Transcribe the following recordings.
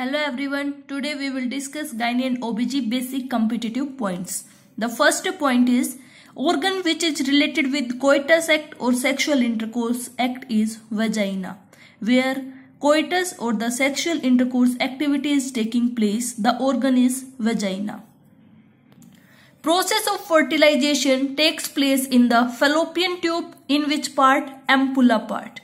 Hello everyone, today we will discuss Gyne and OBG basic competitive points. The first point is organ which is related with coitus act or sexual intercourse act is vagina. Where coitus or the sexual intercourse activity is taking place, the organ is vagina. Process of fertilization takes place in the fallopian tube in which part? Ampulla part.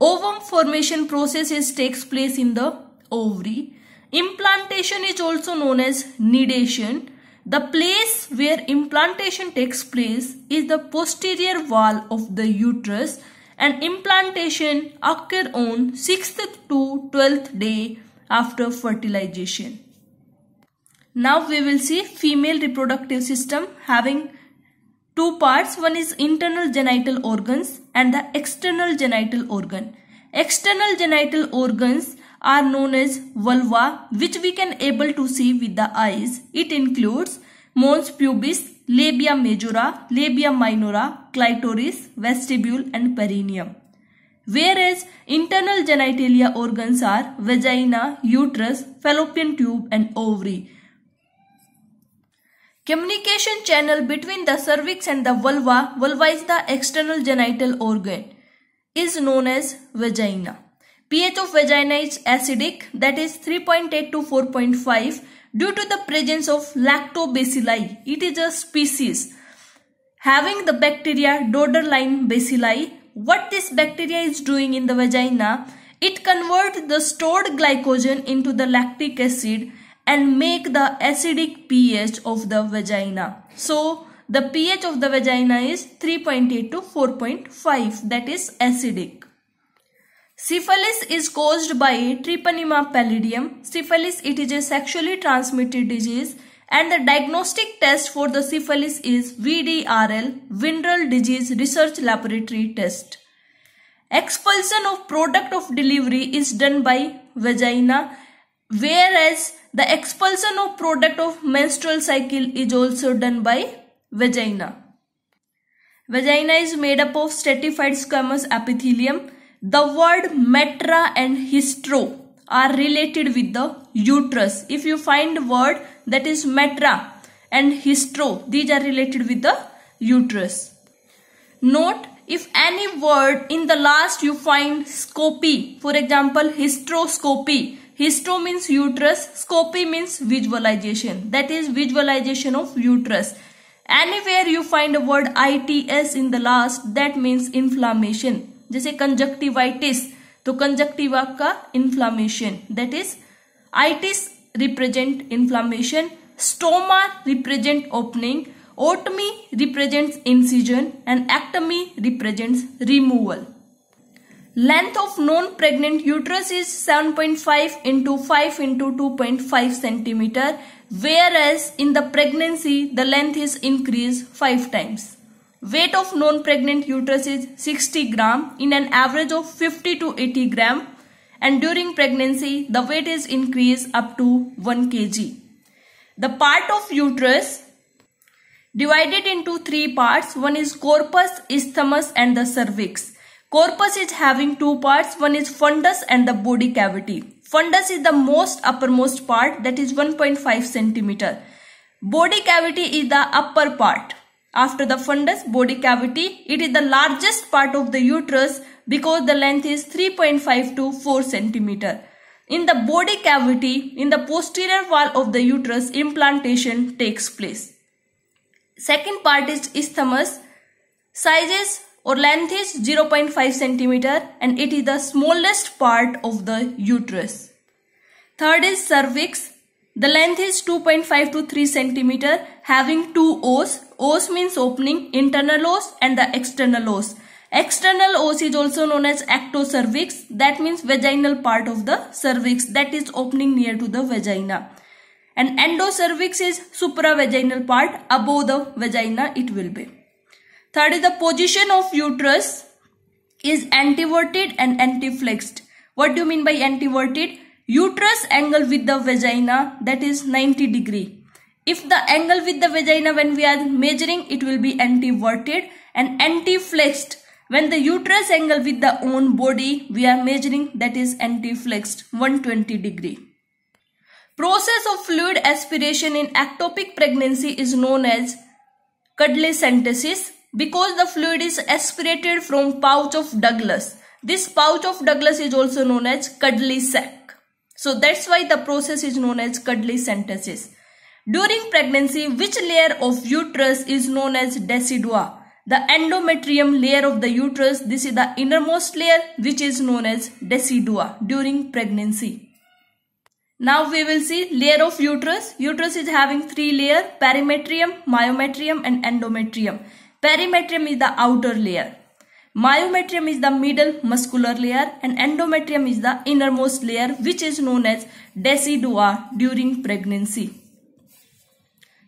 Ovum formation processes takes place in the ovary. Implantation is also known as nidation. The place where implantation takes place is the posterior wall of the uterus and implantation occur on 6th to 12th day after fertilization. Now we will see female reproductive system having two parts one is internal genital organs and the external genital organ external genital organs are known as vulva which we can able to see with the eyes. It includes mons pubis, labia majora, labia minora, clitoris, vestibule and perineum. Whereas internal genitalia organs are vagina, uterus, fallopian tube and ovary. Communication channel between the cervix and the vulva, vulva is the external genital organ, is known as vagina pH of vagina is acidic that is 3.8 to 4.5 due to the presence of lactobacilli. It is a species having the bacteria doderline bacilli. What this bacteria is doing in the vagina, it converts the stored glycogen into the lactic acid and make the acidic pH of the vagina. So, the pH of the vagina is 3.8 to 4.5 that is acidic. Syphilis is caused by Treponema pallidum. Syphilis it is a sexually transmitted disease and the diagnostic test for the syphilis is VDRL Windrel Disease Research Laboratory Test. Expulsion of product of delivery is done by vagina whereas the expulsion of product of menstrual cycle is also done by vagina. Vagina is made up of stratified squamous epithelium the word metra and histro are related with the uterus. If you find word that is metra and histro, these are related with the uterus. Note if any word in the last you find scopy, for example hysteroscopy, Histro means uterus, scopy means visualization, that is visualization of uterus. Anywhere you find a word ITS in the last, that means inflammation. जैसे conjunctivitis तो conjunctiva का inflammation that is itis represent inflammation stoma represent opening otomy represent incision and ectomy represent removal length of non pregnant uterus is seven point five into five into two point five centimetre whereas in the pregnancy the length is increase five times Weight of non-pregnant uterus is 60 gram in an average of 50 to 80 gram and during pregnancy the weight is increased up to 1 kg. The part of uterus divided into three parts. One is corpus, isthmus and the cervix. Corpus is having two parts. One is fundus and the body cavity. Fundus is the most uppermost part that is 1.5 centimeter. Body cavity is the upper part after the fundus body cavity, it is the largest part of the uterus because the length is 3.5 to 4 centimeter. In the body cavity, in the posterior wall of the uterus, implantation takes place. Second part is isthmus. Sizes or length is 0.5 centimeter and it is the smallest part of the uterus. Third is cervix. The length is 2.5 to 3 centimeter having two O's. O's means opening, internal O's and the external O's. External os is also known as ectocervix that means vaginal part of the cervix that is opening near to the vagina. And endocervix is supravaginal part above the vagina it will be. Third is the position of uterus is antiverted and antiflexed. What do you mean by antiverted? uterus angle with the vagina that is 90 degree. If the angle with the vagina when we are measuring it will be anti-verted and anti-flexed. When the uterus angle with the own body we are measuring that is anti-flexed 120 degree. Process of fluid aspiration in ectopic pregnancy is known as synthesis because the fluid is aspirated from pouch of Douglas. This pouch of Douglas is also known as Cudley sac. So that's why the process is known as cuddly synthesis. During pregnancy, which layer of uterus is known as decidua? The endometrium layer of the uterus, this is the innermost layer which is known as decidua during pregnancy. Now we will see layer of uterus. Uterus is having three layer, perimetrium, myometrium and endometrium. Perimetrium is the outer layer. Myometrium is the middle muscular layer and endometrium is the innermost layer which is known as decidua during pregnancy.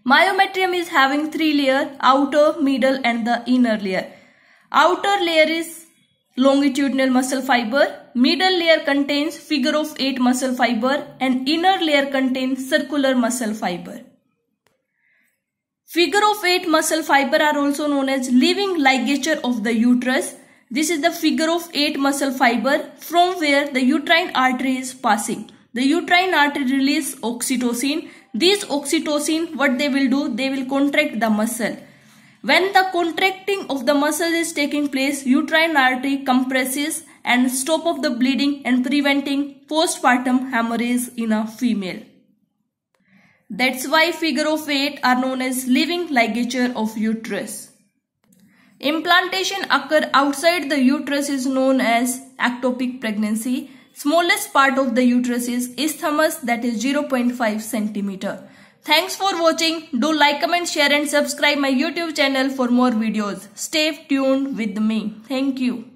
Myometrium is having three layers: outer, middle and the inner layer. Outer layer is longitudinal muscle fiber, middle layer contains figure of 8 muscle fiber and inner layer contains circular muscle fiber. Figure of 8 muscle fiber are also known as living ligature of the uterus this is the figure of 8 muscle fiber from where the uterine artery is passing. The uterine artery release oxytocin. These oxytocin, what they will do? They will contract the muscle. When the contracting of the muscle is taking place, uterine artery compresses and stop of the bleeding and preventing postpartum hemorrhage in a female. That's why figure of 8 are known as living ligature of uterus. Implantation occur outside the uterus is known as ectopic pregnancy. Smallest part of the uterus is isthmus that is 0.5 centimeter. Thanks for watching. Do like, comment, share and subscribe my YouTube channel for more videos. Stay tuned with me. Thank you.